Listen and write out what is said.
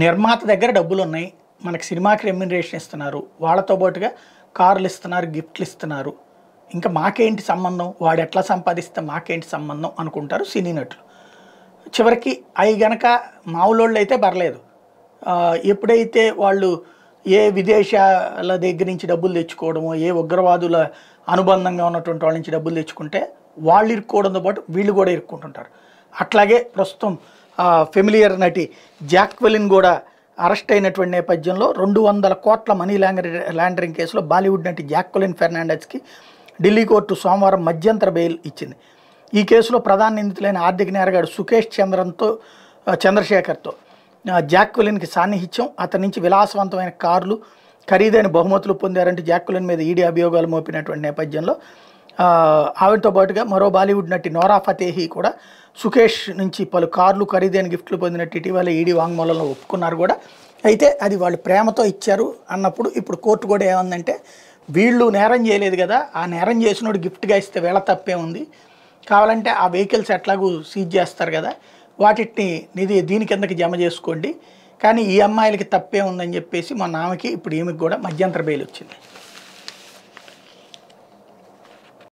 నిర్మాత దగ్గర డబ్బులు ఉన్నాయి మనకి సినిమాకి రెమ్యునరేషన్ ఇస్తున్నారు వాళ్ళతో పాటుగా కార్లు ఇస్తున్నారు గిఫ్ట్లు ఇస్తున్నారు ఇంకా మాకేంటి సంబంధం వాడు ఎట్లా సంపాదిస్తే మాకేంటి సంబంధం అనుకుంటారు సినీ నటులు చివరికి అవి గనక మామూలు అయితే పర్లేదు ఎప్పుడైతే వాళ్ళు ఏ విదేశాల దగ్గర నుంచి డబ్బులు తెచ్చుకోవడమో ఏ ఉగ్రవాదుల అనుబంధంగా ఉన్నటువంటి వాళ్ళ నుంచి డబ్బులు తెచ్చుకుంటే వాళ్ళు ఇరుక్కోవడంతో పాటు వీళ్ళు కూడా ఇరుక్కుంటుంటారు అట్లాగే ప్రస్తుతం ఫెమిలియర్ నటి జాక్వెలిన్ కూడా అరెస్ట్ అయినటువంటి నేపథ్యంలో రెండు వందల కోట్ల మనీ ల్యాండరింగ్ ల్యాండరింగ్ కేసులో బాలీవుడ్ నటి జాక్వెలిన్ ఫెర్నాండెస్కి ఢిల్లీ కోర్టు సోమవారం మధ్యంతర బెయిల్ ఇచ్చింది ఈ కేసులో ప్రధాన నిందితులైన ఆర్థిక నేరగాడు సుకేష్ చంద్రన్తో చంద్రశేఖర్తో జాక్వెలిన్కి సాన్నిహిత్యం అతని నుంచి విలాసవంతమైన కార్లు ఖరీదైన బహుమతులు పొందారంటే జాక్వెలిన్ మీద ఈడీ అభియోగాలు మోపినటువంటి నేపథ్యంలో ఆవిడతో పాటుగా మరో బాలీవుడ్ నటి నోరా ఫతేహి కూడా సుఖేష్ నుంచి పలు కార్లు ఖరీదైన గిఫ్ట్లు పొందినట్టు ఇటీవల ఈడీ వాంగ్మూలంలో ఒప్పుకున్నారు కూడా అయితే అది వాళ్ళు ప్రేమతో ఇచ్చారు అన్నప్పుడు ఇప్పుడు కోర్టు కూడా ఏమందంటే వీళ్ళు నేరం చేయలేదు కదా ఆ నేరం చేసినోడు గిఫ్ట్గా ఇస్తే వేళ తప్పే ఉంది కావాలంటే ఆ వెహికల్స్ ఎట్లాగూ సీజ్ చేస్తారు కదా వాటిని నిధి దీని కిందకి జమ చేసుకోండి కానీ ఈ అమ్మాయిలకి తప్పే ఉందని చెప్పేసి మా నామకి ఇప్పుడు ఈమెకి కూడా మధ్యంతర బెయిల్ వచ్చింది